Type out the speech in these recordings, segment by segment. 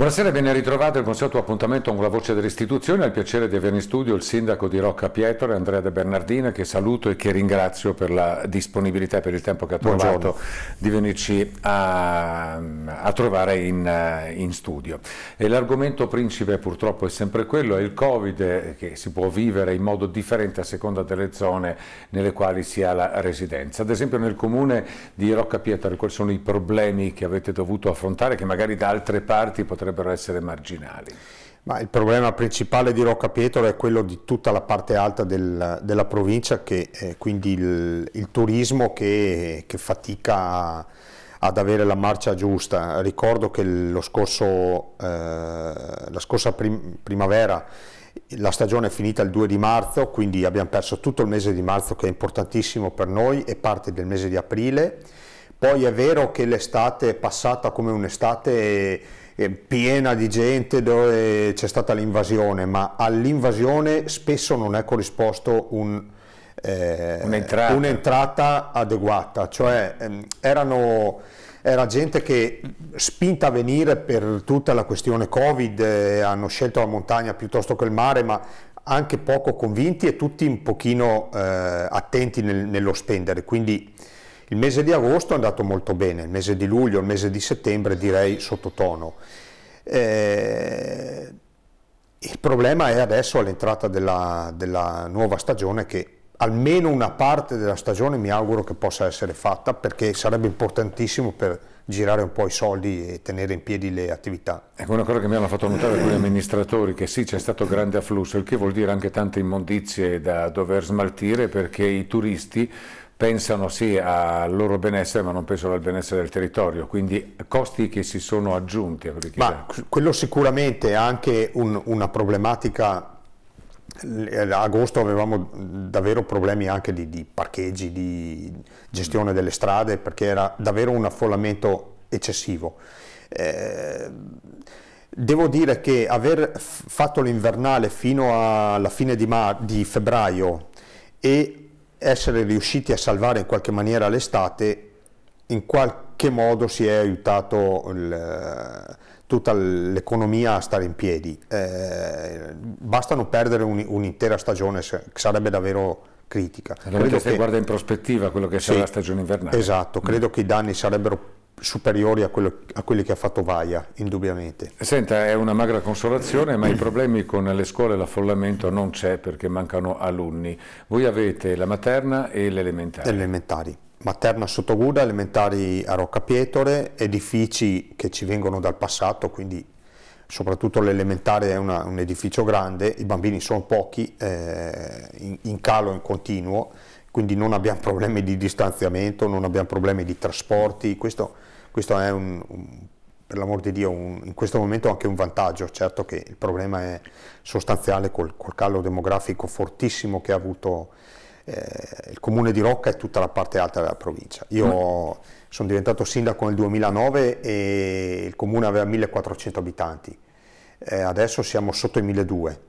Buonasera ben ritrovato il consueto appuntamento con la voce dell'istituzione. È il piacere di avere in studio il sindaco di Rocca Pietro, Andrea De Bernardina, che saluto e che ringrazio per la disponibilità e per il tempo che ha trovato Buongiorno. di venirci a, a trovare in, eh, in studio. l'argomento principe purtroppo è sempre quello, è il Covid che si può vivere in modo differente a seconda delle zone nelle quali si ha la residenza. Ad esempio nel comune di Rocca Pietro quali sono i problemi che avete dovuto affrontare che magari da altre parti potrebbero potrebbero essere marginali? Ma il problema principale di Rocca Pietro è quello di tutta la parte alta del, della provincia, che, eh, quindi il, il, turismo che, che fatica a, ad avere la marcia giusta. Ricordo che lo scorso, eh, la scorsa prim primavera la stagione è finita il 2 di marzo, quindi abbiamo perso tutto il mese di marzo che è importantissimo per noi e parte del mese di aprile. Poi è vero che l'estate è passata come un'estate eh, piena di gente dove c'è stata l'invasione, ma all'invasione spesso non è corrisposto un, eh, un'entrata. un'entrata. adeguata, cioè ehm, erano, era gente che spinta a venire per tutta la questione Covid, eh, hanno scelto la montagna piuttosto che il mare, ma anche poco convinti e tutti un pochino eh, attenti nel, nello spendere, quindi il mese di agosto è andato molto bene, il mese di luglio, il mese di settembre direi sottotono. Eh, il problema è adesso all'entrata della, della nuova stagione che almeno una parte della stagione mi auguro che possa essere fatta perché sarebbe importantissimo per girare un po' i soldi e tenere in piedi le attività. Ecco una cosa che mi hanno fatto notare alcuni amministratori che sì c'è stato grande afflusso, il che vuol dire anche tante immondizie da dover smaltire perché i turisti pensano sì al loro benessere ma non pensano al benessere del territorio, quindi costi che si sono aggiunti. A quelli che Ma quello sicuramente è anche un, una problematica, ad eh, agosto avevamo davvero problemi anche di, di parcheggi, di gestione delle strade perché era davvero un affollamento eccessivo. Eh, devo dire che aver fatto l'invernale fino alla fine di, di febbraio e essere riusciti a salvare in qualche maniera l'estate, in qualche modo si è aiutato il, eh, tutta l'economia a stare in piedi. Eh, basta non perdere un'intera stagione, sarebbe davvero critica. Allora credo che si guarda in prospettiva quello che sì, la stagione invernale. Esatto, credo mm. che i danni sarebbero superiori a, quello, a, quelli che ha fatto Vaia, indubbiamente. Senta, è una magra consolazione, ma i problemi con le scuole e l'affollamento non c'è perché mancano alunni. Voi avete la materna e l'elementare. Elementari. Materna sotto Guda, elementari a Rocca Pietore, edifici che ci vengono dal passato, quindi soprattutto l'elementare è una, un edificio grande, i bambini sono pochi, eh, in, in calo in continuo, quindi non abbiamo problemi di distanziamento, non abbiamo problemi di trasporti, questo questo è un, un per l'amor di Dio, un, in questo momento anche un vantaggio, certo che il problema è sostanziale col, col calo demografico fortissimo che ha avuto eh, il comune di Rocca e tutta la parte alta della provincia. Io mm. sono diventato sindaco nel 2009 e il comune aveva 1400 abitanti, eh, adesso siamo sotto i 1200,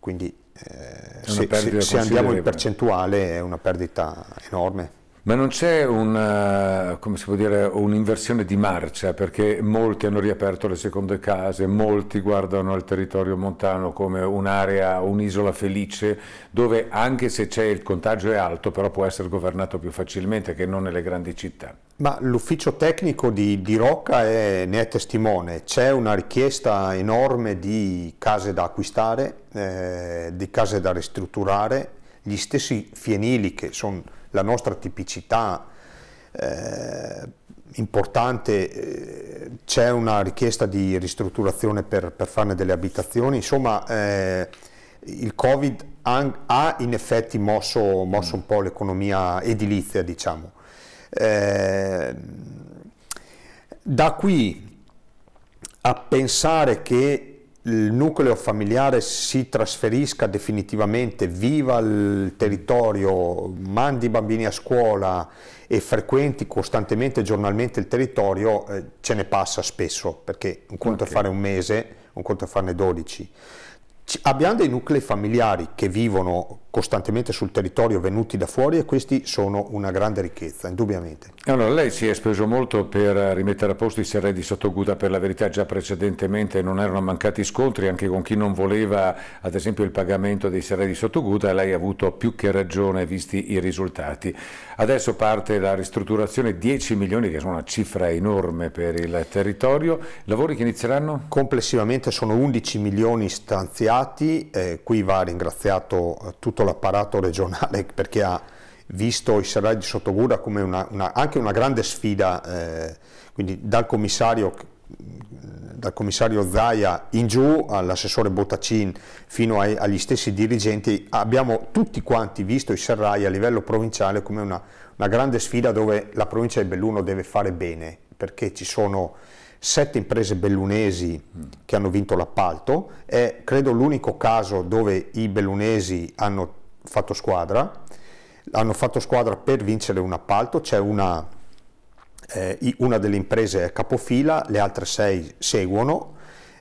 quindi eh, se, se, se andiamo in percentuale è una perdita enorme. Ma non c'è eh, un'inversione di marcia eh, perché molti hanno riaperto le seconde case, molti guardano al territorio montano come un'area, un'isola felice dove anche se c'è il contagio è alto però può essere governato più facilmente che non nelle grandi città. Ma l'ufficio tecnico di, di Rocca è, ne è testimone, c'è una richiesta enorme di case da acquistare, eh, di case da ristrutturare, gli stessi fienili che sono la nostra tipicità eh, importante, eh, c'è una richiesta di ristrutturazione per, per farne delle abitazioni, insomma eh, il Covid ha, in effetti mosso, mosso un po' l'economia edilizia, diciamo. Eh, da qui a pensare che il nucleo familiare si trasferisca definitivamente, viva il territorio, mandi i bambini a scuola e frequenti costantemente, giornalmente il territorio, eh, ce ne passa spesso, perché un conto okay. è fare un mese, un conto è farne 12. C abbiamo dei nuclei familiari che vivono costantemente sul territorio venuti da fuori e questi sono una grande ricchezza, indubbiamente. Allora, lei si è speso molto per rimettere a posto i serrei di Sottoguda, per la verità già precedentemente non erano mancati scontri anche con chi non voleva ad esempio il pagamento dei serrei di Sottoguda, lei ha avuto più che ragione visti i risultati. Adesso parte la ristrutturazione 10 milioni che sono una cifra enorme per il territorio, lavori che inizieranno? Complessivamente sono 11 milioni stanziati, eh, qui va ringraziato tutto l'apparato regionale perché ha visto i serraggi di Sottogura come una, una, anche una grande sfida, eh, quindi dal commissario, mm, dal commissario, Zaia in giù all'assessore Bottacin fino ai, agli stessi dirigenti, abbiamo tutti quanti visto i serrai a livello provinciale come una, una grande sfida dove la provincia di Belluno deve fare bene, perché ci sono sette imprese bellunesi mm. che hanno vinto l'appalto, è credo l'unico caso dove i bellunesi hanno fatto squadra, hanno fatto squadra per vincere un appalto, c'è una, eh, una delle imprese capofila, le altre sei seguono.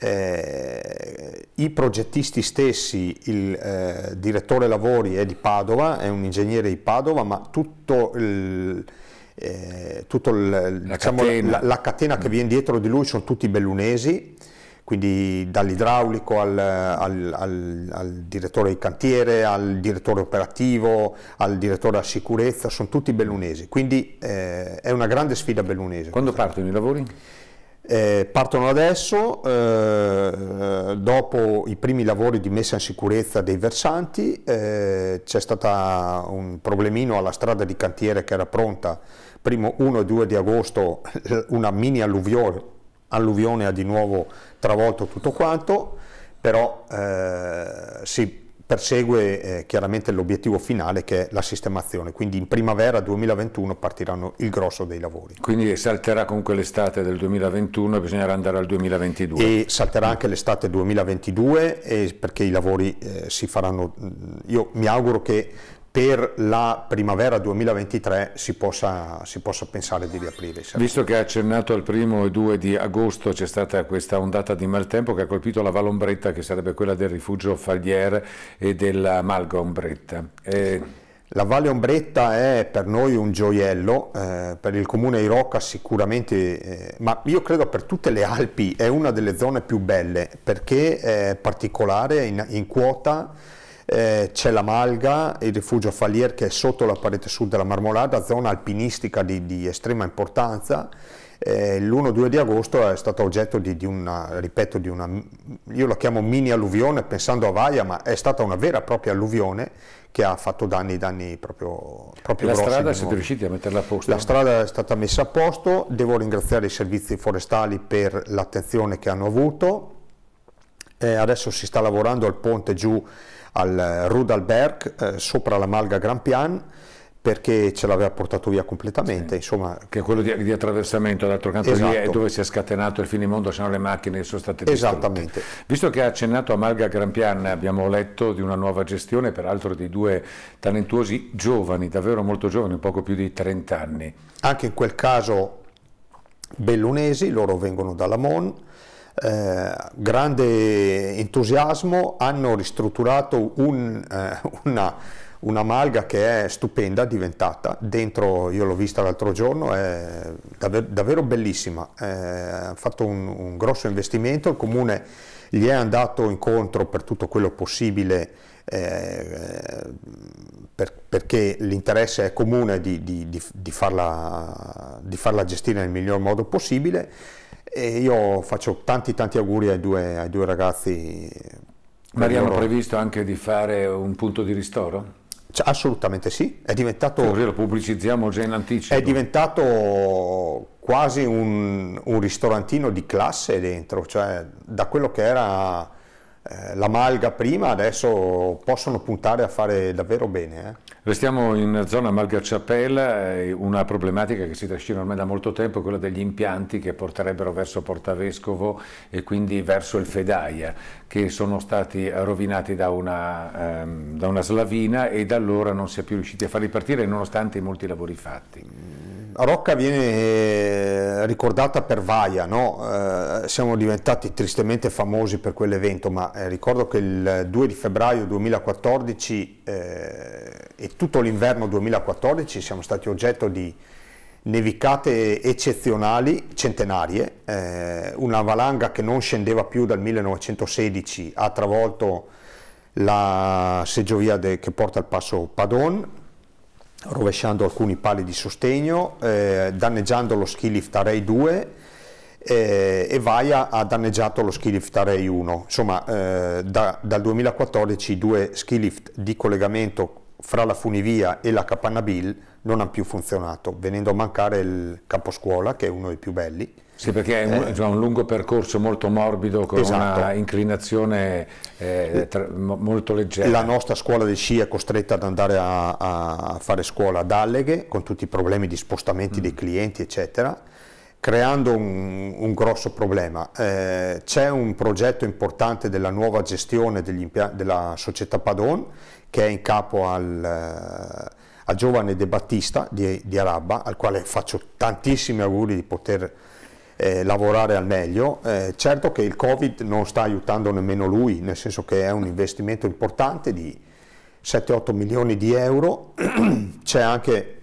Eh, I progettisti stessi, il eh, direttore lavori è di Padova, è un ingegnere di Padova, ma tutto il, eh, tutto diciamo, La, la catena che viene dietro di lui sono tutti bellunesi quindi dall'idraulico al, al, al, al, direttore di cantiere, al direttore operativo, al direttore della sicurezza, sono tutti bellunesi, quindi eh, è una grande sfida bellunese. Quando partono i lavori? Eh, partono adesso, eh, dopo i primi lavori di messa in sicurezza dei versanti, eh, c'è stato un problemino alla strada di cantiere che era pronta, primo 1 e 2 di agosto, una mini alluvione alluvione ha di nuovo travolto tutto quanto, però eh, si persegue eh, chiaramente l'obiettivo finale che è la sistemazione, quindi in primavera 2021 partiranno il grosso dei lavori. Quindi salterà comunque l'estate del 2021 e bisognerà andare al 2022. E salterà anche l'estate 2022 perché i lavori eh, si faranno, mm, io mi auguro che per la primavera 2023 si possa, si possa pensare di riaprire. Visto che ha accennato al primo e 2 di agosto c'è stata questa ondata di maltempo che ha colpito la Valombretta che sarebbe quella del rifugio Faglier e della Malga Ombretta. E... La Valle Ombretta è per noi un gioiello, eh, per il comune di Rocca sicuramente, eh, ma io credo per tutte le Alpi è una delle zone più belle perché è particolare in, in quota eh, c'è la Malga, il rifugio Falier che è sotto la parete sud della Marmolada, zona alpinistica di, di estrema importanza. Eh, l'1-2 di agosto è stato oggetto di, di, una, ripeto, di una, io la chiamo mini alluvione pensando a Vaia, ma è stata una vera e propria alluvione che ha fatto danni, danni proprio, proprio la grossi. La strada siete riusciti a metterla a posto? La strada è stata messa a posto, devo ringraziare i servizi forestali per l'attenzione che hanno avuto, eh, adesso si sta lavorando al ponte giù al Rudalberg eh, sopra la Malga Grand Pian perché ce l'aveva portato via completamente. Sì. Insomma, che è quello di, di attraversamento, d'altro canto esatto. lì è esatto. dove si è scatenato il finimondo, se no le macchine sono state distrutte. Esattamente. Visto che ha accennato a Malga Grampian, abbiamo letto di una nuova gestione, peraltro di due talentuosi giovani, davvero molto giovani, poco più di 30 anni. Anche in quel caso bellunesi, loro vengono dalla Mon, eh, grande entusiasmo, hanno ristrutturato un, eh, una, una, malga che è stupenda diventata, dentro io l'ho vista l'altro giorno, è davvero, davvero bellissima, eh, ha fatto un, un grosso investimento, il comune gli è andato incontro per tutto quello possibile eh, per, perché l'interesse è comune di, di, di, farla, di, farla, gestire nel miglior modo possibile e io faccio tanti tanti auguri ai due, ai due ragazzi. Ma hanno previsto anche di fare un punto di ristoro? Cioè, assolutamente sì, è diventato... Così lo pubblicizziamo già in anticipo. È diventato quasi un, un ristorantino di classe dentro, cioè da quello che era eh, la malga prima, adesso possono puntare a fare davvero bene. Eh. Restiamo in zona Malga Ciappella, eh, una problematica che si trascina ormai da molto tempo è quella degli impianti che porterebbero verso Portavescovo e quindi verso il Fedaia, che sono stati rovinati da una, ehm, da una slavina e da allora non si è più riusciti a far ripartire nonostante i molti lavori fatti. Mm, Rocca viene eh, ricordata per Vaia, no? eh, siamo diventati tristemente famosi per quell'evento, ma eh, ricordo che il 2 di febbraio 2014 eh, e tutto l'inverno 2014 siamo stati oggetto di nevicate eccezionali, centenarie, eh, una valanga che non scendeva più dal 1916 ha travolto la seggiovia de, che porta al passo Padon, rovesciando alcuni pali di sostegno, eh, danneggiando lo ski lift Array 2, eh, e Vaia ha danneggiato lo ski lift Array 1. Insomma, eh, da, dal 2014 i due ski lift di collegamento fra la funivia e la capanna Bill non hanno più funzionato, venendo a mancare il camposcuola, che è uno dei più belli. Sì, perché è un, cioè un lungo percorso molto morbido con esatto. una inclinazione eh, tra, molto leggera. La nostra scuola di sci è costretta ad andare a, a fare scuola ad Alleghe con tutti i problemi di spostamenti mm. dei clienti, eccetera creando un, un grosso problema. Eh, c'è un progetto importante della nuova gestione della società Padon che è in capo al, eh, al giovane De Battista di, di, Arabba, al quale faccio tantissimi auguri di poter eh, lavorare al meglio. Eh, certo che il Covid non sta aiutando nemmeno lui, nel senso che è un investimento importante di 7-8 milioni di euro, c'è anche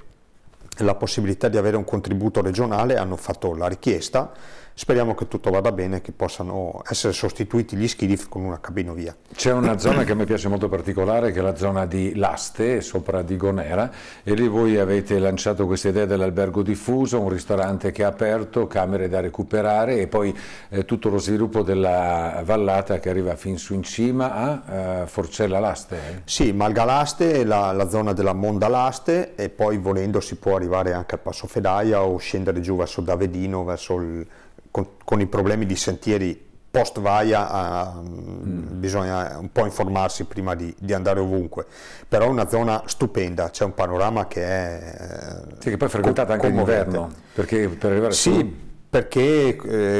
la possibilità di avere un contributo regionale, hanno fatto la richiesta Speriamo che tutto vada bene che possano essere sostituiti gli schilif con una cabinovia. C'è una zona che a me piace molto particolare, che è la zona di Laste, sopra di Gonera, e lì voi avete lanciato questa idea dell'albergo diffuso, un ristorante che è aperto, camere da recuperare e poi eh, tutto lo sviluppo della vallata che arriva fin su in cima a eh, Forcella Laste. Eh? Sì, Malgalaste, la, la zona della Monda Laste e poi volendo si può arrivare anche al Passo Fedaia o scendere giù verso Davedino, verso il con, con i problemi di sentieri post vaia uh, mm. bisogna un po' informarsi prima di, di, andare ovunque, però è una zona stupenda, c'è un panorama che è... Eh, sì, che poi è frequentata co- anche d'inverno, perché per arrivare sì, su perché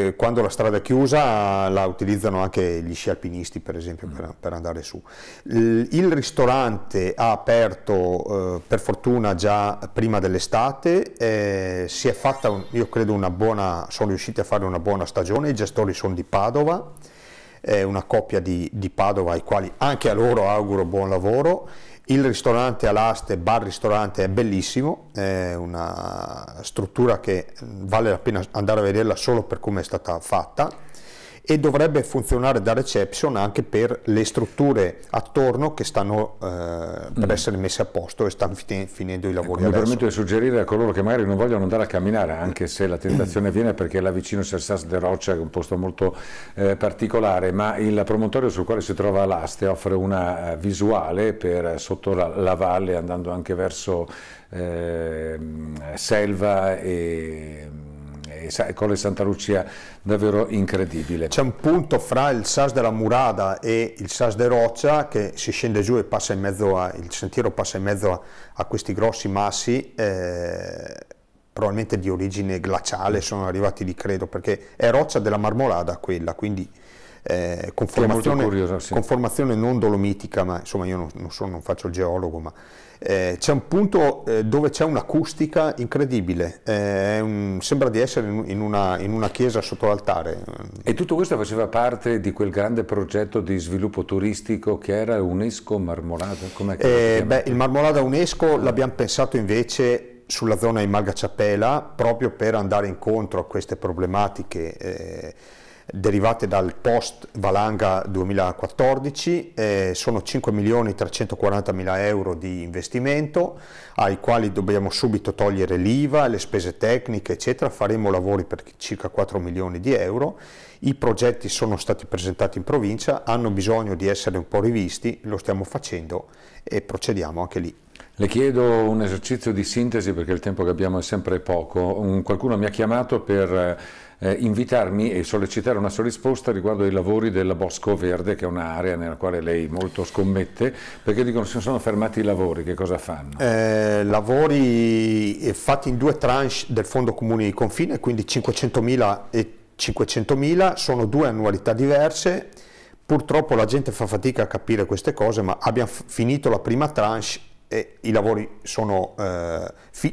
eh, quando la strada è chiusa la utilizzano anche gli sci alpinisti per esempio per, per andare su. Il ristorante ha aperto eh, per fortuna già prima dell'estate, eh, si è fatta un, io credo una buona, sono riusciti a fare una buona stagione, i gestori sono di Padova, eh, una coppia di, di Padova ai quali anche a loro auguro buon lavoro. Il ristorante all'aste, bar ristorante, è bellissimo, è una struttura che vale la pena andare a vederla solo per come è stata fatta e dovrebbe funzionare da reception anche per le strutture attorno che stanno eh, per mm. essere messe a posto e stanno fin finendo i ecco, lavori ecco, Mi permetto di suggerire a coloro che magari non vogliono andare a camminare, anche se la tentazione viene perché là vicino c'è Sas de Roccia, che è un posto molto eh, particolare, ma il promontorio sul quale si trova l'Aste offre una eh, visuale per eh, sotto la, la valle andando anche verso eh, Selva e con le Santa Lucia davvero incredibile. C'è un punto fra il Sas della Murada e il Sas de Roccia che si scende giù e passa in mezzo a, il sentiero passa in mezzo a, a questi grossi massi eh, probabilmente di origine glaciale sono arrivati lì credo perché è roccia della Marmolada quella quindi eh, con, formazione, curioso, sì. con, formazione, non dolomitica, ma insomma io non, non, sono, non faccio il geologo, ma eh, c'è un punto eh, dove c'è un'acustica incredibile, eh, un, sembra di essere in una, in una chiesa sotto l'altare. E tutto questo faceva parte di quel grande progetto di sviluppo turistico che era UNESCO Marmolada? Eh, beh, il Marmolada UNESCO l'abbiamo pensato invece sulla zona di Malgaciapela proprio per andare incontro a queste problematiche eh, derivate dal post valanga 2014 eh, sono 5.340.000 euro di investimento ai quali dobbiamo subito togliere l'IVA, le spese tecniche eccetera, faremo lavori per circa 4 milioni di euro, i progetti sono stati presentati in provincia, hanno bisogno di essere un po' rivisti, lo stiamo facendo e procediamo anche lì. Le chiedo un esercizio di sintesi perché il tempo che abbiamo è sempre poco, qualcuno mi ha chiamato per eh, invitarmi e sollecitare una sua risposta riguardo ai lavori della Bosco Verde, che è un'area nella quale lei molto scommette, perché dicono se sono fermati i lavori, che cosa fanno? Eh, lavori eh, fatti in due tranche del Fondo Comune di Confine, quindi 500.000 e 500.000, sono due annualità diverse. Purtroppo la gente fa fatica a capire queste cose, ma abbiamo finito la prima tranche e i lavori sono eh,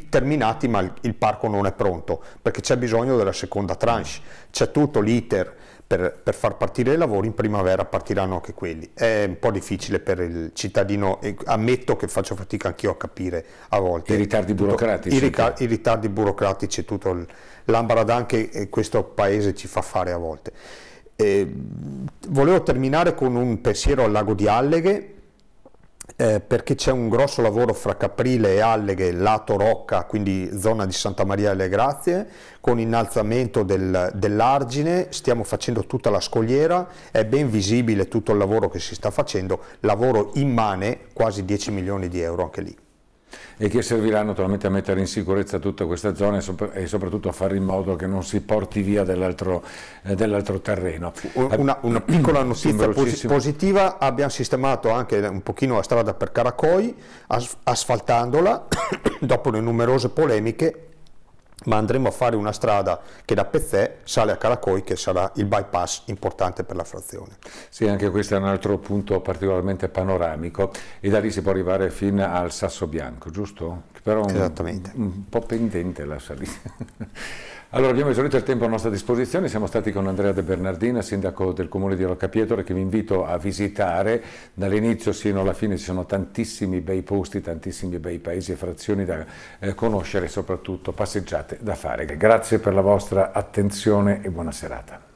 terminati ma il, il, parco non è pronto perché c'è bisogno della seconda tranche, c'è tutto l'iter per, per, far partire i lavori, in primavera partiranno anche quelli. È un po' difficile per il cittadino, e ammetto che faccio fatica anch'io a capire a volte. I ritardi tutto, burocratici. I, rica- I ritardi burocratici e tutto l'ambaradan che questo paese ci fa fare a volte. E, volevo terminare con un pensiero al lago di Alleghe eh, perché c'è un grosso lavoro fra Caprile e Alleghe, lato Rocca, quindi zona di Santa Maria delle Grazie, con innalzamento del, dell'argine, stiamo facendo tutta la scogliera, è ben visibile tutto il lavoro che si sta facendo, lavoro immane, quasi 10 milioni di euro anche lì e che servirà naturalmente a mettere in sicurezza tutta questa zona e, soprattutto a fare in modo che non si porti via dall'altro eh, dall terreno. Eh, una, una piccola notizia positiva, abbiamo sistemato anche un pochino la strada per Caracoi asfaltandola dopo le numerose polemiche ma andremo a fare una strada che da Pezzè sale a Caracoi che sarà il bypass importante per la frazione. Sì, anche questo è un altro punto particolarmente panoramico e da lì si può arrivare fino al Sasso Bianco, giusto? Però un, Esattamente. Un po' pendente la salita. Allora abbiamo esaurito il tempo a nostra disposizione, siamo stati con Andrea De Bernardina, sindaco del comune di Roccapietore, che vi invito a visitare, dall'inizio sino alla fine ci sono tantissimi bei posti, tantissimi bei paesi e frazioni da eh, conoscere, soprattutto passeggiate da fare. Grazie per la vostra attenzione e buona serata.